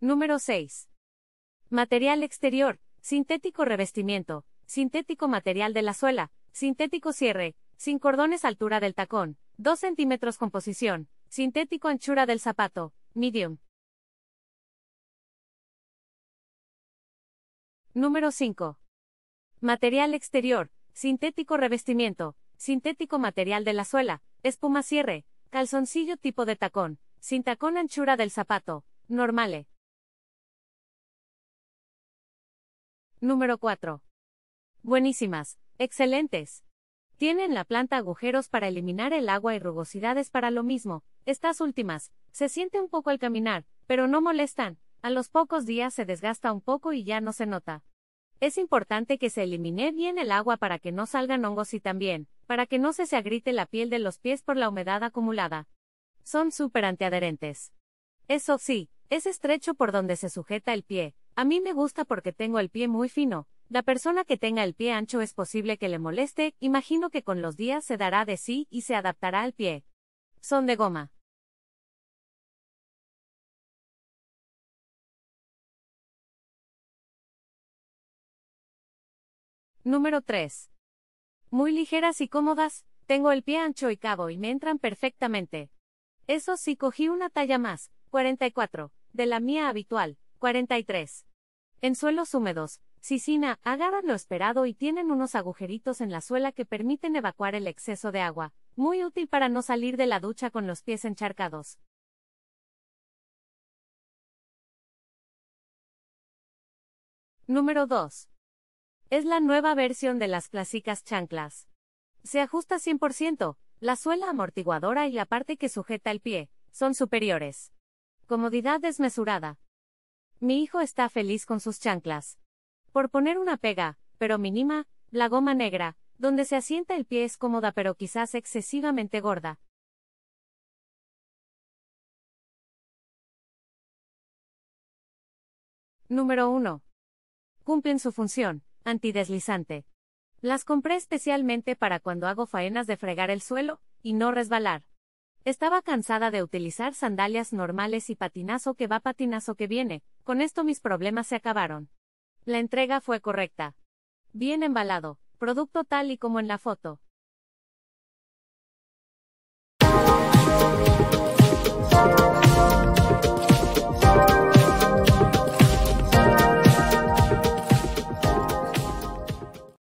Número 6. Material exterior, sintético revestimiento, sintético material de la suela, sintético cierre, sin cordones altura del tacón, 2 centímetros composición, sintético anchura del zapato, medium. Número 5. Material exterior, sintético revestimiento, sintético material de la suela, espuma cierre, calzoncillo tipo de tacón, sin tacón anchura del zapato, normale. Número 4. Buenísimas, excelentes. Tienen la planta agujeros para eliminar el agua y rugosidades para lo mismo. Estas últimas, se siente un poco al caminar, pero no molestan. A los pocos días se desgasta un poco y ya no se nota. Es importante que se elimine bien el agua para que no salgan hongos y también, para que no se se agrite la piel de los pies por la humedad acumulada. Son súper antiadherentes. Eso sí, es estrecho por donde se sujeta el pie, a mí me gusta porque tengo el pie muy fino. La persona que tenga el pie ancho es posible que le moleste, imagino que con los días se dará de sí y se adaptará al pie. Son de goma. Número 3. Muy ligeras y cómodas, tengo el pie ancho y cabo y me entran perfectamente. Eso sí cogí una talla más, 44, de la mía habitual, 43. En suelos húmedos, sisina, agarran lo esperado y tienen unos agujeritos en la suela que permiten evacuar el exceso de agua, muy útil para no salir de la ducha con los pies encharcados. Número 2. Es la nueva versión de las clásicas chanclas. Se ajusta 100%, la suela amortiguadora y la parte que sujeta el pie, son superiores. Comodidad desmesurada, mi hijo está feliz con sus chanclas. Por poner una pega, pero mínima, la goma negra, donde se asienta el pie es cómoda pero quizás excesivamente gorda. Número 1. Cumplen su función, antideslizante. Las compré especialmente para cuando hago faenas de fregar el suelo, y no resbalar. Estaba cansada de utilizar sandalias normales y patinazo que va patinazo que viene, con esto mis problemas se acabaron. La entrega fue correcta. Bien embalado, producto tal y como en la foto.